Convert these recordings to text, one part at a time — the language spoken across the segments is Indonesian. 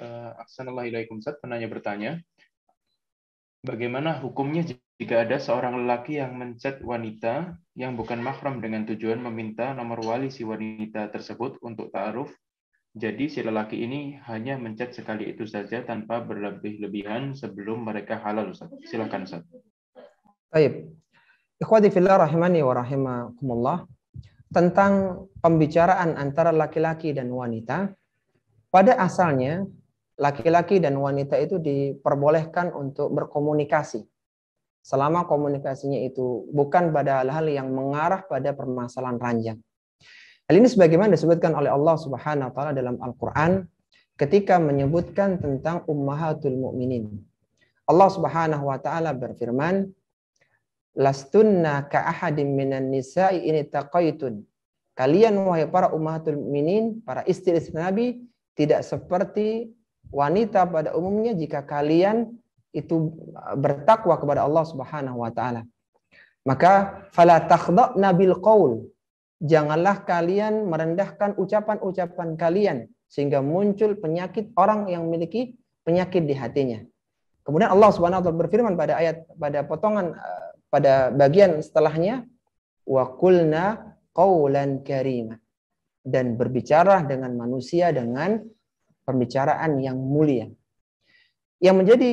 Eh, Aksanallah ilaikum Ustaz, penanya bertanya, bagaimana hukumnya jika ada seorang lelaki yang mencet wanita yang bukan mahram dengan tujuan meminta nomor wali si wanita tersebut untuk ta'aruf, jadi si lelaki ini hanya mencet sekali itu saja tanpa berlebih-lebihan sebelum mereka halal Ustaz. Silahkan Ustaz. Baik. Ikhwati fillah rahimani wa rahimakumullah. Tentang pembicaraan antara laki-laki dan wanita, pada asalnya laki-laki dan wanita itu diperbolehkan untuk berkomunikasi selama komunikasinya itu bukan pada hal-hal yang mengarah pada permasalahan ranjang. Hal ini sebagaimana disebutkan oleh Allah Subhanahu wa taala dalam Al-Qur'an ketika menyebutkan tentang ummahatul mukminin. Allah Subhanahu wa taala berfirman, "Lastunna ka ahadin minan nisa'i in taqaitun." Kalian wahai para ummahatul mukminin, para istri-istri Nabi tidak seperti wanita pada umumnya jika kalian itu uh, bertakwa kepada Allah Subhanahu wa taala. Maka fala takhda'na bil qaul. Janganlah kalian merendahkan ucapan-ucapan kalian sehingga muncul penyakit orang yang memiliki penyakit di hatinya. Kemudian Allah Subhanahu wa taala berfirman pada ayat pada potongan uh, pada bagian setelahnya wa qulna qaulan karima dan berbicara dengan manusia dengan Pembicaraan yang mulia. Yang menjadi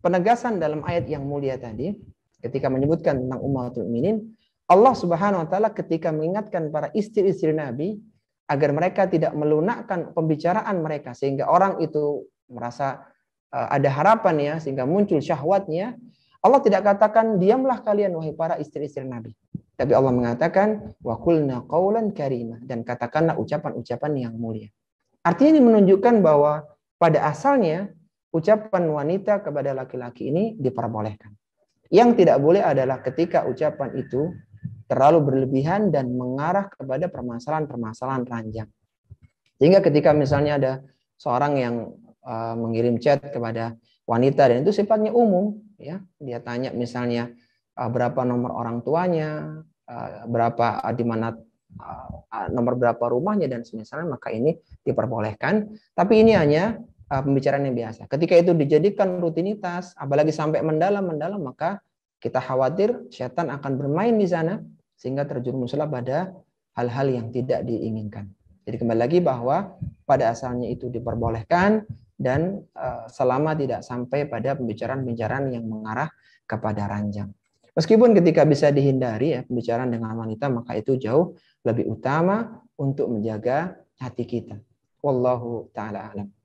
penegasan dalam ayat yang mulia tadi, ketika menyebutkan tentang umatul minin, Allah Subhanahu wa taala ketika mengingatkan para istri-istri Nabi agar mereka tidak melunakkan pembicaraan mereka sehingga orang itu merasa eh, ada harapan ya sehingga muncul syahwatnya, Allah tidak katakan diamlah kalian wahai para istri-istri Nabi. Tapi Allah mengatakan wa kaulan karima dan katakanlah ucapan-ucapan yang mulia. Artinya ini menunjukkan bahwa pada asalnya ucapan wanita kepada laki-laki ini diperbolehkan. Yang tidak boleh adalah ketika ucapan itu terlalu berlebihan dan mengarah kepada permasalahan-permasalahan ranjang. Sehingga ketika misalnya ada seorang yang eh, mengirim chat kepada wanita dan itu sifatnya umum, ya dia tanya misalnya eh, berapa nomor orang tuanya, eh, berapa di mana Uh, uh, nomor berapa rumahnya dan semisalnya maka ini diperbolehkan. Tapi ini hanya uh, pembicaraan yang biasa. Ketika itu dijadikan rutinitas, apalagi sampai mendalam-mendalam, maka kita khawatir setan akan bermain di sana sehingga terjerumuslah pada hal-hal yang tidak diinginkan. Jadi kembali lagi bahwa pada asalnya itu diperbolehkan dan selama tidak sampai pada pembicaraan-pembicaraan yang mengarah kepada ranjang. Meskipun ketika bisa dihindari ya pembicaraan dengan wanita maka itu jauh lebih utama untuk menjaga hati kita. Wallahu taala alam.